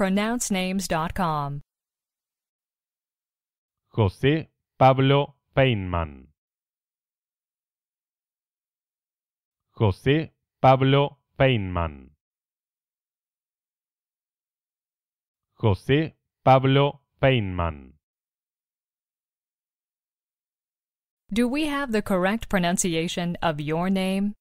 pronouncenames.com. José Pablo Feynman. José Pablo Feynman. José Pablo Feynman. Do we have the correct pronunciation of your name?